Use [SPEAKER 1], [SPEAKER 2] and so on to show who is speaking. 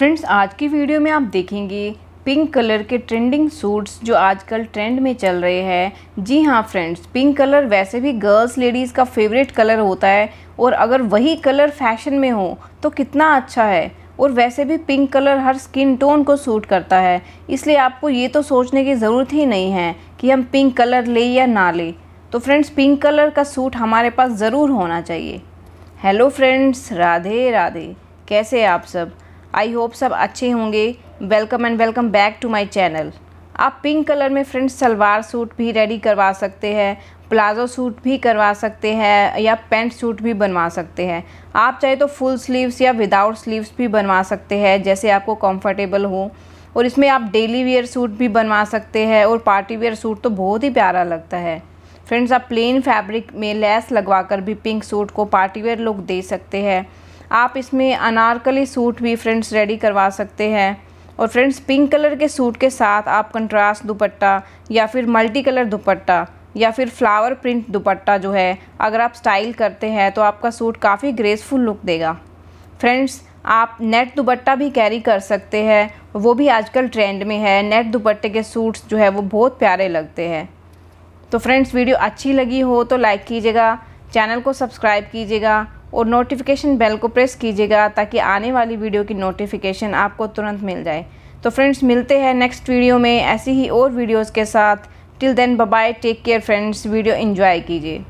[SPEAKER 1] friends आज की video में आप देखेंगे पिंक कलर के ट्रेंडिंग सूट्स जो आजकल ट्रेंड में चल रहे हैं जी हाँ फ्रेंड्स पिंक कलर वैसे भी गर्ल्स लेडीज़ का फेवरेट कलर होता है और अगर वही कलर फैशन में हो तो कितना अच्छा है और वैसे भी पिंक कलर हर स्किन टोन को सूट करता है इसलिए आपको ये तो सोचने की ज़रूरत ही नहीं है कि हम पिंक कलर ले या ना ले तो फ्रेंड्स पिंक कलर का सूट हमारे पास ज़रूर होना चाहिए हेलो फ्रेंड्स राधे राधे कैसे आप सब आई होप सब अच्छे होंगे welcome and welcome back to my channel आप पिंक कलर में फ्रेंड्स सलवार सूट भी रेडी करवा सकते हैं प्लाजो सूट भी करवा सकते हैं या पेंट सूट भी बनवा सकते हैं आप चाहे तो फुल स्लीव्स या विदाउट स्लीव्स भी बनवा सकते हैं जैसे आपको कंफर्टेबल हो और इसमें आप डेली वेयर सूट भी बनवा सकते हैं और पार्टी वेयर सूट तो बहुत ही प्यारा लगता है फ्रेंड्स आप प्लेन फैब्रिक में लेस लगवा कर भी पिंक सूट को पार्टी वेयर लुक दे सकते हैं आप इसमें अनारकली सूट भी फ्रेंड्स रेडी करवा सकते हैं और फ्रेंड्स पिंक कलर के सूट के साथ आप कंट्रास्ट दुपट्टा या फिर मल्टी कलर दुपट्टा या फिर फ्लावर प्रिंट दुपट्टा जो है अगर आप स्टाइल करते हैं तो आपका सूट काफ़ी ग्रेसफुल लुक देगा फ्रेंड्स आप नेट दुपट्टा भी कैरी कर सकते हैं वो भी आजकल ट्रेंड में है नेट दुपट्टे के सूट्स जो है वो बहुत प्यारे लगते हैं तो फ्रेंड्स वीडियो अच्छी लगी हो तो लाइक कीजिएगा चैनल को सब्सक्राइब कीजिएगा और नोटिफिकेशन बेल को प्रेस कीजिएगा ताकि आने वाली वीडियो की नोटिफिकेशन आपको तुरंत मिल जाए तो फ्रेंड्स मिलते हैं नेक्स्ट वीडियो में ऐसी ही और वीडियोज़ के साथ till then bye take care friends video enjoy कीजिए